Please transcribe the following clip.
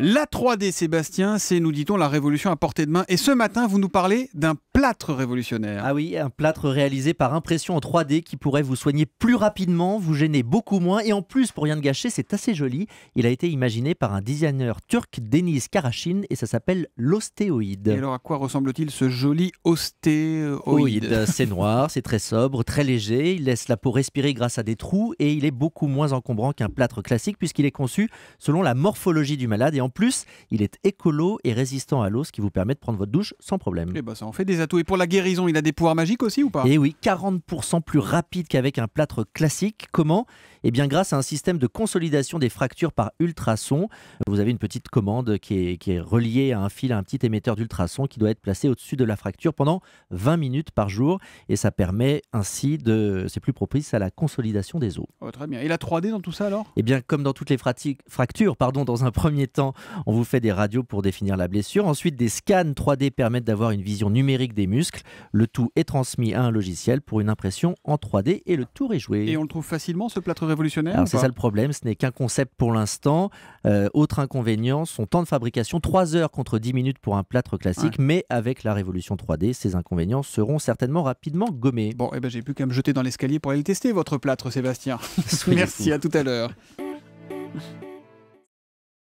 La 3D, Sébastien, c'est, nous dit-on, la révolution à portée de main. Et ce matin, vous nous parlez d'un plâtre révolutionnaire. Ah oui, un plâtre réalisé par impression en 3D qui pourrait vous soigner plus rapidement, vous gêner beaucoup moins. Et en plus, pour rien de gâcher, c'est assez joli. Il a été imaginé par un designer turc, Deniz Karachin, et ça s'appelle l'ostéoïde. Et alors, à quoi ressemble-t-il ce joli ostéoïde C'est noir, c'est très sobre, très léger. Il laisse la peau respirer grâce à des trous et il est beaucoup moins encombrant qu'un plâtre classique puisqu'il est conçu selon la morphologie du malade en plus, il est écolo et résistant à l'eau, ce qui vous permet de prendre votre douche sans problème. Et eh ben, ça en fait des atouts. Et pour la guérison, il a des pouvoirs magiques aussi ou pas Eh oui, 40% plus rapide qu'avec un plâtre classique. Comment Eh bien grâce à un système de consolidation des fractures par ultrasons. Vous avez une petite commande qui est, reliée à un fil, à un petit émetteur d'ultrasons qui doit être placé au-dessus de la fracture pendant 20 minutes par jour. Et ça permet ainsi de... C'est plus propice à la consolidation des os. Oh, très bien. Et la 3D dans tout ça alors Eh bien comme dans toutes les fractures, pardon, dans un premier temps, on vous fait des radios pour définir la blessure. Ensuite, des scans 3D permettent d'avoir une vision numérique des muscles. Le tout est transmis à un logiciel pour une impression en 3D et le tour est joué. Et on le trouve facilement ce plâtre révolutionnaire C'est ça le problème, ce n'est qu'un concept pour l'instant. Euh, autre inconvénient, son temps de fabrication, 3 heures contre 10 minutes pour un plâtre classique, mais avec la révolution 3D, ces inconvénients seront certainement rapidement gommés. Bon, eh ben, j'ai plus qu'à me jeter dans l'escalier pour aller tester, votre plâtre, Sébastien. Merci, à tout à l'heure.